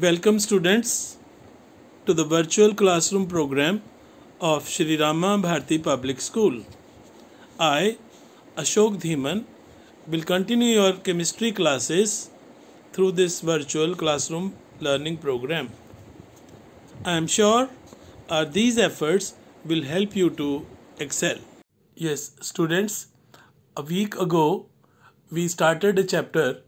Welcome students to the virtual classroom program of Sri Rama Bharti Public School. I, Ashok Dhiman, will continue your chemistry classes through this virtual classroom learning program. I am sure uh, these efforts will help you to excel. Yes, students, a week ago we started a chapter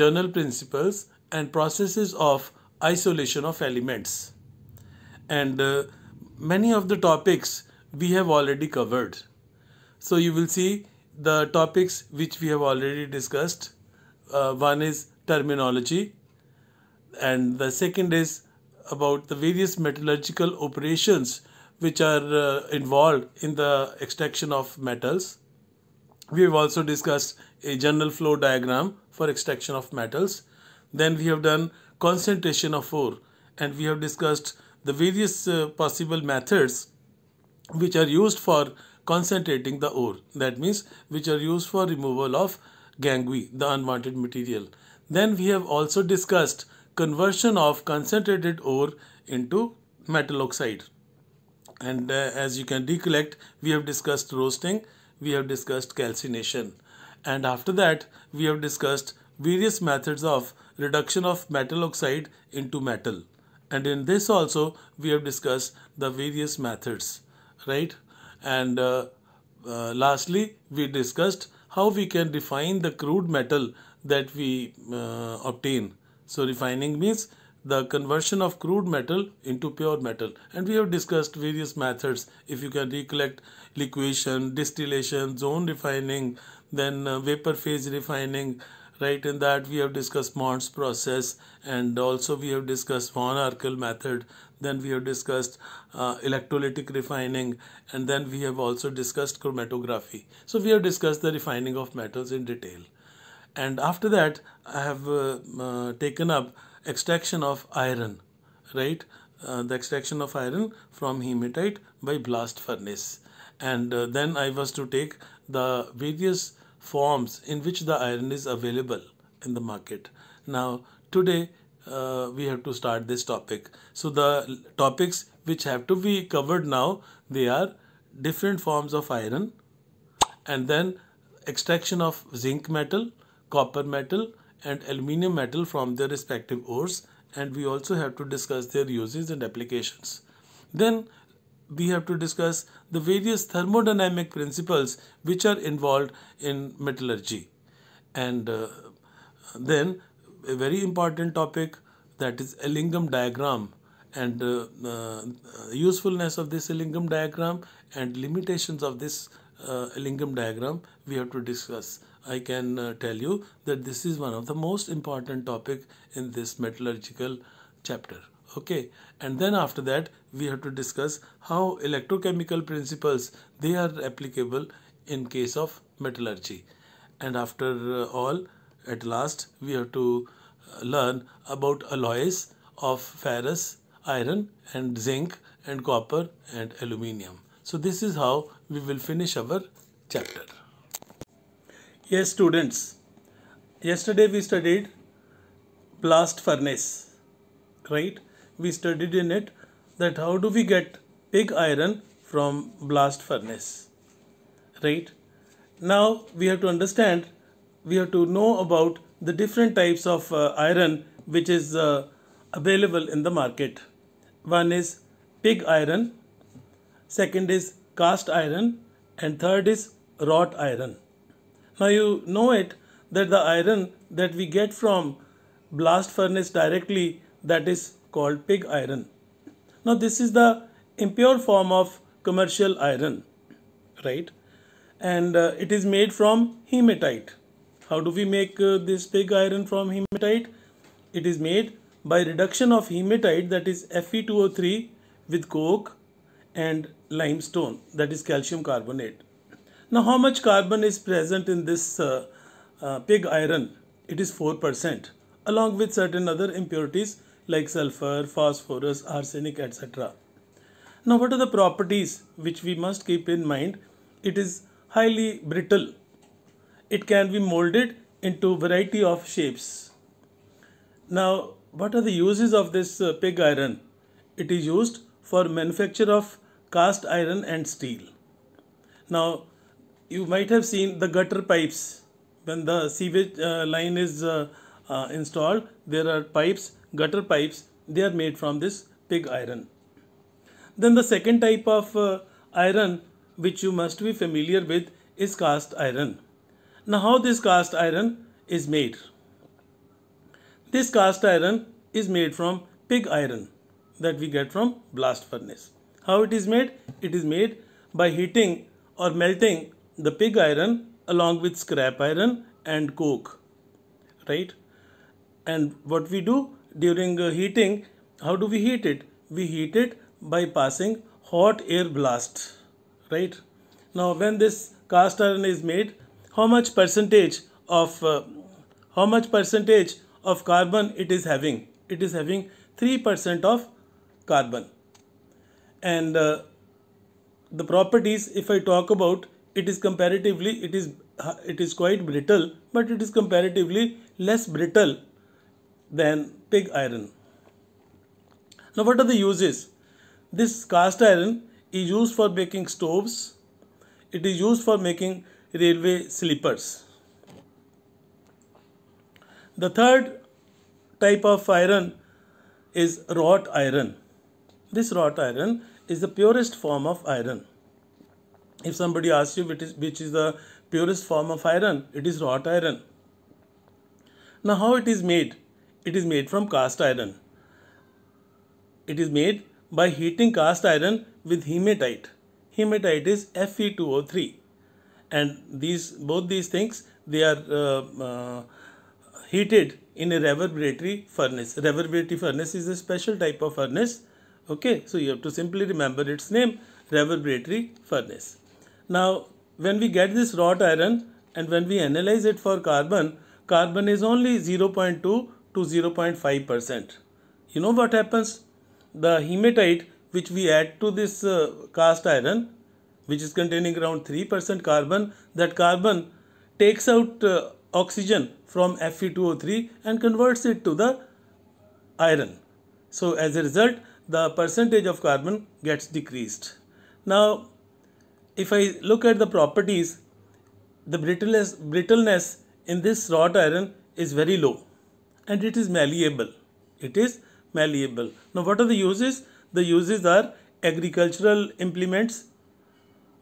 Journal Principles and Processes of isolation of elements. And uh, many of the topics we have already covered. So you will see the topics which we have already discussed. Uh, one is terminology and the second is about the various metallurgical operations which are uh, involved in the extraction of metals. We have also discussed a general flow diagram for extraction of metals. Then we have done concentration of ore and we have discussed the various uh, possible methods which are used for concentrating the ore that means which are used for removal of gangue the unwanted material then we have also discussed conversion of concentrated ore into metal oxide and uh, as you can recollect we have discussed roasting we have discussed calcination and after that we have discussed various methods of reduction of metal oxide into metal and in this also we have discussed the various methods right and uh, uh, lastly we discussed how we can define the crude metal that we uh, obtain so refining means the conversion of crude metal into pure metal and we have discussed various methods if you can recollect liquation distillation zone refining then uh, vapor phase refining right in that we have discussed Mond's process and also we have discussed von Arkel method then we have discussed uh, electrolytic refining and then we have also discussed chromatography so we have discussed the refining of metals in detail and after that I have uh, uh, taken up extraction of iron right uh, the extraction of iron from hematite by blast furnace and uh, then I was to take the various forms in which the iron is available in the market. Now, today uh, we have to start this topic. So, the topics which have to be covered now they are different forms of iron and then extraction of zinc metal, copper metal, and aluminium metal from their respective ores, and we also have to discuss their uses and applications. Then we have to discuss the various thermodynamic principles which are involved in metallurgy. And uh, then a very important topic that is Ellingham diagram and uh, uh, usefulness of this Ellingham diagram and limitations of this uh, Ellingham diagram we have to discuss. I can uh, tell you that this is one of the most important topic in this metallurgical chapter okay and then after that we have to discuss how electrochemical principles they are applicable in case of metallurgy and after uh, all at last we have to uh, learn about alloys of ferrous iron and zinc and copper and aluminium so this is how we will finish our chapter yes students yesterday we studied blast furnace right we studied in it that how do we get pig iron from blast furnace right now we have to understand we have to know about the different types of uh, iron which is uh, available in the market one is pig iron second is cast iron and third is wrought iron now you know it that the iron that we get from blast furnace directly that is called pig iron. Now, this is the impure form of commercial iron, right? And uh, it is made from hematite. How do we make uh, this pig iron from hematite? It is made by reduction of hematite that is Fe2O3 with coke and limestone that is calcium carbonate. Now how much carbon is present in this uh, uh, pig iron? It is 4% along with certain other impurities like sulfur, phosphorus, arsenic, etc. Now, what are the properties which we must keep in mind? It is highly brittle. It can be molded into variety of shapes. Now, what are the uses of this uh, pig iron? It is used for manufacture of cast iron and steel. Now, you might have seen the gutter pipes. When the sewage uh, line is uh, uh installed, there are pipes gutter pipes, they are made from this pig iron. Then the second type of uh, iron which you must be familiar with is cast iron. Now how this cast iron is made? This cast iron is made from pig iron that we get from blast furnace. How it is made? It is made by heating or melting the pig iron along with scrap iron and coke. Right? And what we do? during uh, heating, how do we heat it? We heat it by passing hot air blast, right? Now, when this cast iron is made, how much percentage of uh, how much percentage of carbon it is having? It is having 3% of carbon. And uh, the properties, if I talk about, it is comparatively, it is uh, it is quite brittle, but it is comparatively less brittle than pig iron. Now, what are the uses? This cast iron is used for making stoves, it is used for making railway sleepers. The third type of iron is wrought iron. This wrought iron is the purest form of iron. If somebody asks you which is, which is the purest form of iron, it is wrought iron. Now, how it is made? it is made from cast iron. It is made by heating cast iron with hematite. Hematite is Fe2O3 and these both these things they are uh, uh, heated in a reverberatory furnace. Reverberatory furnace is a special type of furnace. Okay, so you have to simply remember its name reverberatory furnace. Now when we get this wrought iron and when we analyze it for carbon, carbon is only 0.2 to 0.5%. You know what happens? The hematite which we add to this uh, cast iron which is containing around 3% carbon that carbon takes out uh, oxygen from Fe2O3 and converts it to the iron. So as a result the percentage of carbon gets decreased. Now if I look at the properties the brittleness, brittleness in this wrought iron is very low and it is malleable it is malleable now what are the uses the uses are agricultural implements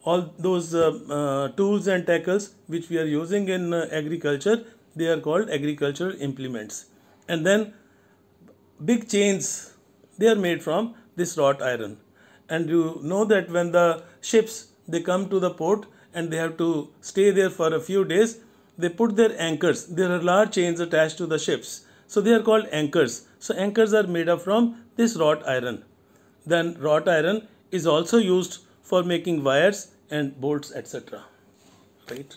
all those uh, uh, tools and tackles which we are using in uh, agriculture they are called agricultural implements and then big chains they are made from this wrought iron and you know that when the ships they come to the port and they have to stay there for a few days they put their anchors there are large chains attached to the ships so they are called anchors. So anchors are made up from this wrought iron. Then wrought iron is also used for making wires and bolts etc. Right.